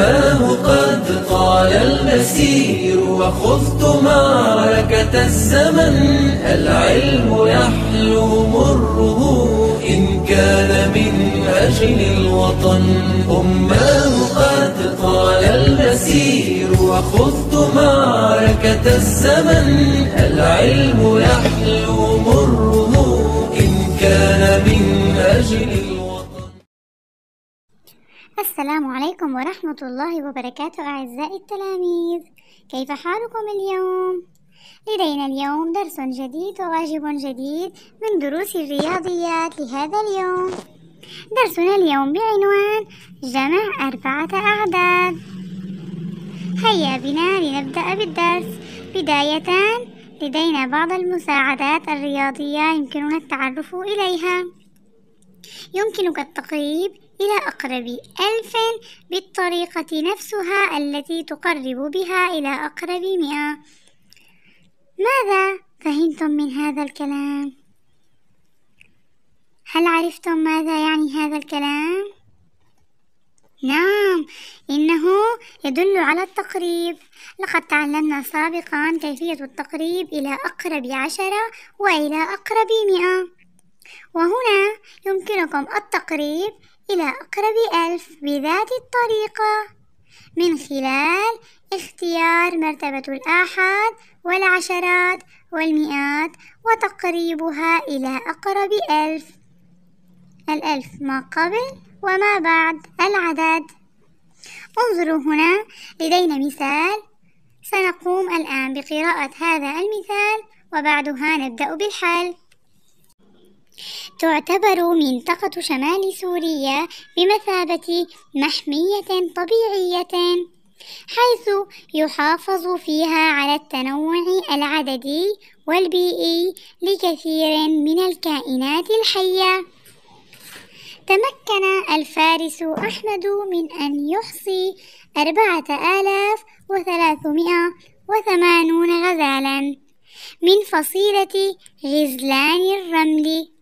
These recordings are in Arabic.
الإمام قد طال المسير وخذت معركة الزمن العلم يحلو مره إن كان من أجل الوطن أماه قد طال المسير وخذت معركة الزمن العلم يحلو مره إن كان من أجل الوطن السلام عليكم ورحمة الله وبركاته أعزائي التلاميذ كيف حالكم اليوم؟ لدينا اليوم درس جديد وواجب جديد من دروس الرياضيات لهذا اليوم درسنا اليوم بعنوان جمع أربعة أعداد هيا بنا لنبدأ بالدرس بداية لدينا بعض المساعدات الرياضية يمكننا التعرف إليها يمكنك التقريب إلى أقرب ألف بالطريقة نفسها التي تقرب بها إلى أقرب مئة ماذا فهمتم من هذا الكلام؟ هل عرفتم ماذا يعني هذا الكلام؟ نعم إنه يدل على التقريب لقد تعلمنا سابقا كيفية التقريب إلى أقرب عشرة وإلى أقرب مئة وهنا يمكنكم التقريب إلى أقرب ألف بذات الطريقة من خلال اختيار مرتبة الآحاد والعشرات والمئات وتقريبها إلى أقرب ألف الألف ما قبل وما بعد العدد انظروا هنا لدينا مثال سنقوم الآن بقراءة هذا المثال وبعدها نبدأ بالحل تعتبر منطقة شمال سوريا بمثابة محمية طبيعية حيث يحافظ فيها على التنوع العددي والبيئي لكثير من الكائنات الحية تمكن الفارس أحمد من أن يحصي أربعة آلاف وثلاثمائة وثمانون غزالا من فصيلة غزلان الرمل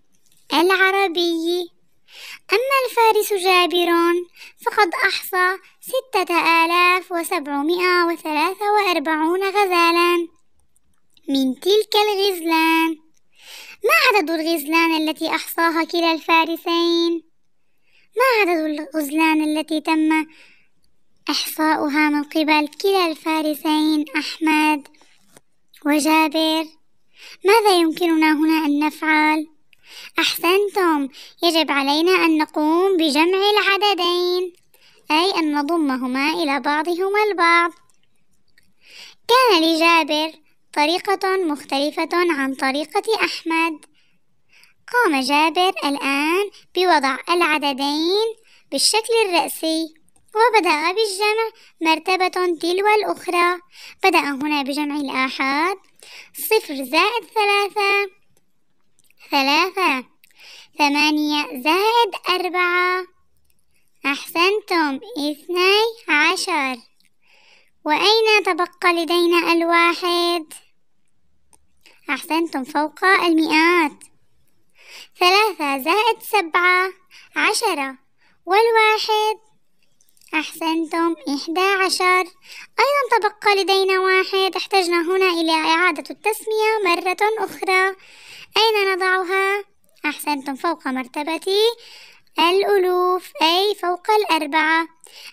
العربي أما الفارس جابر فقد أحصى ستة آلاف وسبعمائة وثلاثة وأربعون غزالا من تلك الغزلان ما عدد الغزلان التي أحصاها كلا الفارسين؟ ما عدد الغزلان التي تم إحصاؤها من قبل كلا الفارسين أحمد وجابر؟ ماذا يمكننا هنا أن نفعل؟ أحسنتم يجب علينا أن نقوم بجمع العددين أي أن نضمهما إلى بعضهما البعض كان لجابر طريقة مختلفة عن طريقة أحمد قام جابر الآن بوضع العددين بالشكل الرأسي وبدأ بالجمع مرتبة تلو الأخرى بدأ هنا بجمع الآحاد صفر زائد ثلاثة ثلاثة ثمانية زائد أربعة أحسنتم اثني عشر وأين تبقى لدينا الواحد؟ أحسنتم فوق المئات ثلاثة زائد سبعة عشرة والواحد أحسنتم إحدى عشر أيضا تبقى لدينا واحد احتجنا هنا إلى إعادة التسمية مرة أخرى أين نضعها؟ أحسنتم فوق مرتبة الألوف أي فوق الأربعة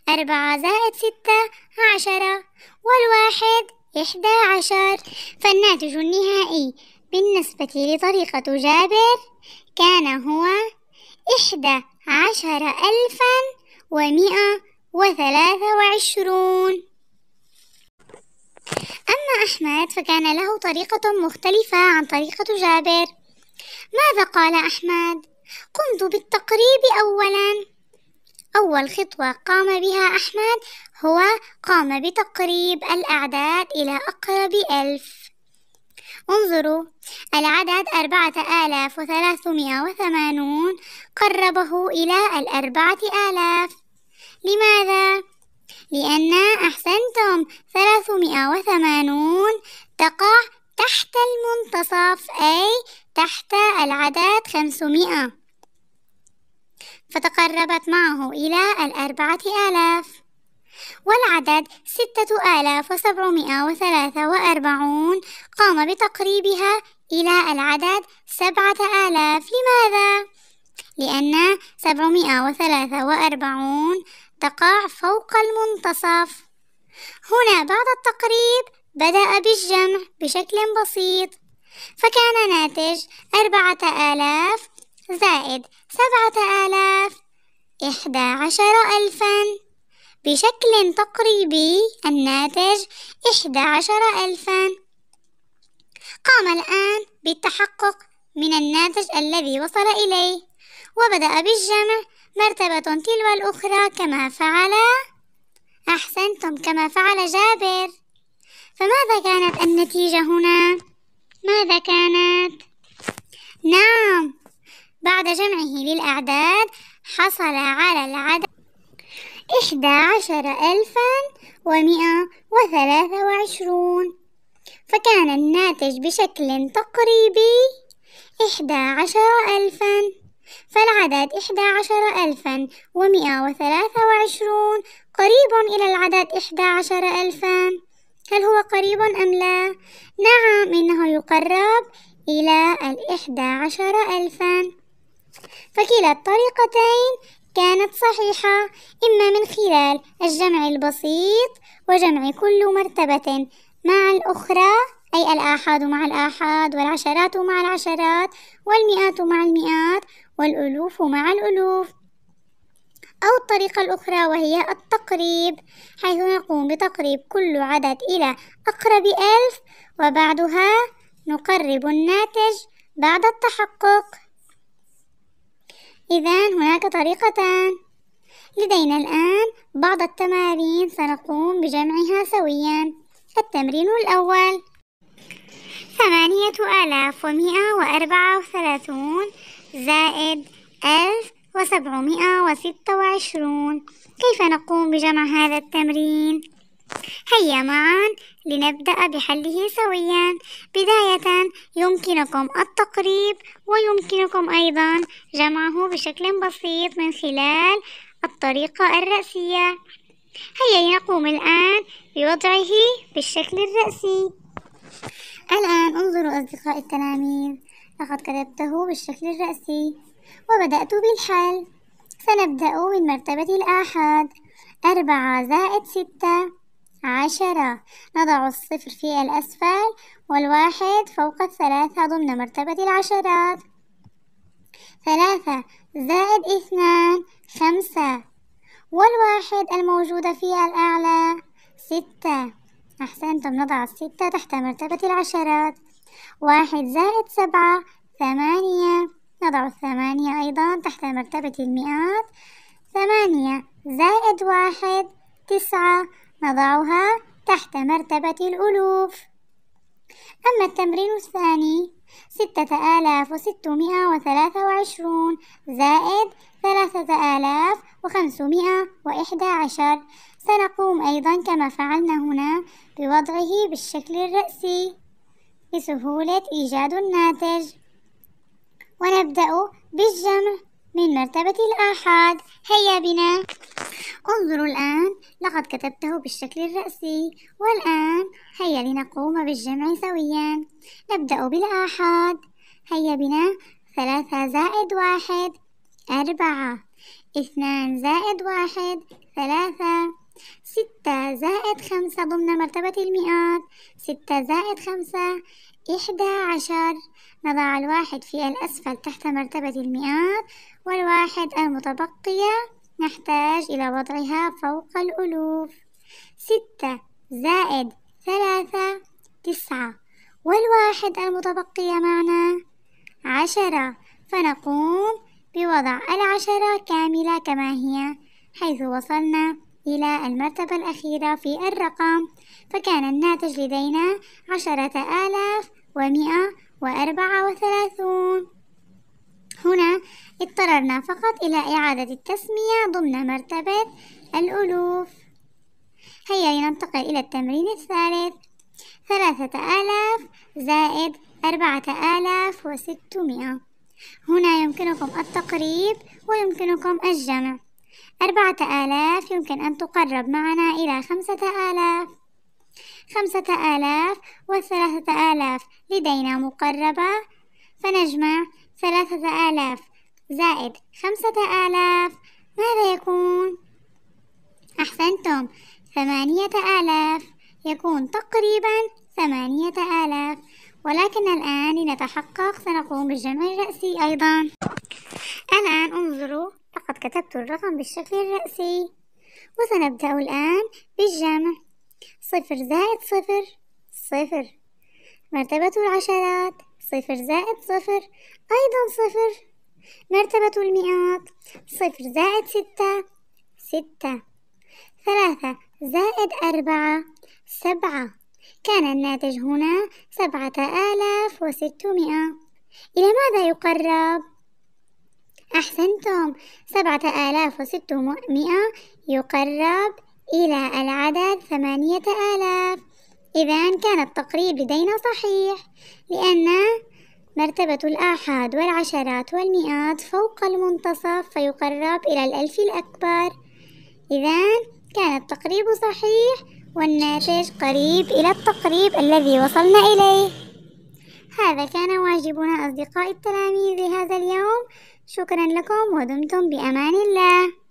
أربعة زائد ستة عشرة والواحد إحدى عشر فالناتج النهائي بالنسبة لطريقة جابر كان هو إحدى عشر ألفا ومئة وثلاثة وعشرون أحمد فكان له طريقة مختلفة عن طريقة جابر ماذا قال أحمد؟ قمت بالتقريب أولا أول خطوة قام بها أحمد هو قام بتقريب الأعداد إلى أقرب ألف انظروا العدد أربعة آلاف وثلاثمائة وثمانون قربه إلى الأربعة آلاف لماذا؟ لأن أحسنتم ثلاثمائة وثمانون تقع تحت المنتصف أي تحت العدد خمسمائة فتقربت معه إلى الأربعة آلاف والعدد ستة آلاف وسبعمائة وثلاثة وأربعون قام بتقريبها إلى العدد سبعة آلاف لماذا؟ لأن سبعمائة وثلاثة وأربعون تقع فوق المنتصف هنا بعد التقريب بدأ بالجمع بشكل بسيط فكان ناتج أربعة آلاف زائد سبعة آلاف إحدى عشر ألفا بشكل تقريبي الناتج إحدى عشر ألفا قام الآن بالتحقق من الناتج الذي وصل إليه وبدأ بالجمع مرتبة تلو الأخرى كما فعل أحسنتم كما فعل جابر فماذا كانت النتيجة هنا؟ ماذا كانت؟ نعم بعد جمعه للأعداد حصل على العدد إحدى عشر ألفا ومئة وثلاثة وعشرون فكان الناتج بشكل تقريبي إحدى عشر ألفاً فالعدد إحدى عشر ألفا ومئة وثلاثة وعشرون قريب إلى العدد إحدى عشر ألفا هل هو قريب أم لا؟ نعم إنه يقرب إلى الإحدى عشر ألفا فكلا الطريقتين كانت صحيحة إما من خلال الجمع البسيط وجمع كل مرتبة مع الأخرى أي الآحاد مع الآحاد والعشرات مع العشرات والمئات مع المئات والألوف مع الألوف أو الطريقة الأخرى وهي التقريب حيث نقوم بتقريب كل عدد إلى أقرب ألف وبعدها نقرب الناتج بعد التحقق إذا هناك طريقتان لدينا الآن بعض التمارين سنقوم بجمعها سويا التمرين الأول ثمانية آلاف ومئة وأربعة وثلاثون زائد ألف وسبعمائة وستة وعشرون كيف نقوم بجمع هذا التمرين؟ هيا معا لنبدأ بحله سويا بداية يمكنكم التقريب ويمكنكم أيضا جمعه بشكل بسيط من خلال الطريقة الرأسية هيا نقوم الآن بوضعه بالشكل الرأسي الآن انظروا أصدقائي التلاميذ لقد كتبته بالشكل الرأسي وبدأت بالحل سنبدأ من مرتبة الآحاد أربعة زائد ستة عشرة نضع الصفر في الأسفل والواحد فوق الثلاثة ضمن مرتبة العشرات ثلاثة زائد اثنان خمسة والواحد الموجودة في الأعلى ستة أحسنتم نضع الستة تحت مرتبة العشرات واحد زائد سبعة ثمانية نضع الثمانية أيضا تحت مرتبة المئات ثمانية زائد واحد تسعة نضعها تحت مرتبة الألوف أما التمرين الثاني ستة آلاف وستمائة وثلاثة وعشرون زائد ثلاثة آلاف وخمسمائة وإحدى عشر سنقوم أيضا كما فعلنا هنا بوضعه بالشكل الرأسي لسهولة إيجاد الناتج ونبدأ بالجمع من مرتبة الآحاد هيا بنا انظروا الآن لقد كتبته بالشكل الرأسي والآن هيا لنقوم بالجمع سويا نبدأ بالآحاد هيا بنا ثلاثة زائد واحد أربعة اثنان زائد واحد ثلاثة ستة زائد خمسة ضمن مرتبة المئات ستة زائد خمسة إحدى عشر نضع الواحد في الأسفل تحت مرتبة المئات والواحد المتبقية نحتاج إلى وضعها فوق الألوف ستة زائد ثلاثة تسعة والواحد المتبقية معنا عشرة فنقوم بوضع العشرة كاملة كما هي حيث وصلنا إلى المرتبة الأخيرة في الرقم فكان الناتج لدينا عشرة آلاف ومئة وأربعة وثلاثون هنا اضطررنا فقط إلى إعادة التسمية ضمن مرتبة الألوف هيا لننتقل إلى التمرين الثالث ثلاثة آلاف زائد أربعة آلاف وستمائة هنا يمكنكم التقريب ويمكنكم الجمع أربعة آلاف يمكن أن تقرب معنا إلى خمسة آلاف خمسة آلاف وثلاثة آلاف لدينا مقربة فنجمع ثلاثة آلاف زائد خمسة آلاف ماذا يكون؟ أحسنتم ثمانية آلاف يكون تقريبا ثمانية آلاف ولكن الآن لنتحقق سنقوم بالجمع الرأسي أيضا الآن انظروا لقد كتبت الرقم بالشكل الرأسي وسنبدأ الآن بالجمع صفر زائد صفر صفر مرتبة العشرات صفر زائد صفر أيضا صفر مرتبة المئات صفر زائد ستة ستة ثلاثة زائد أربعة سبعة كان الناتج هنا سبعة آلاف وستمائة إلى ماذا يقرب؟ أحسنتم سبعة آلاف وستمائة يقرب إلى العدد ثمانية آلاف إذا كان التقريب لدينا صحيح لأن مرتبة الآحاد والعشرات والمئات فوق المنتصف فيقرب إلى الألف الأكبر إذا كان التقريب صحيح والناتج قريب إلى التقريب الذي وصلنا إليه هذا كان واجبنا أصدقائي التلاميذ لهذا اليوم شكرا لكم ودمتم بأمان الله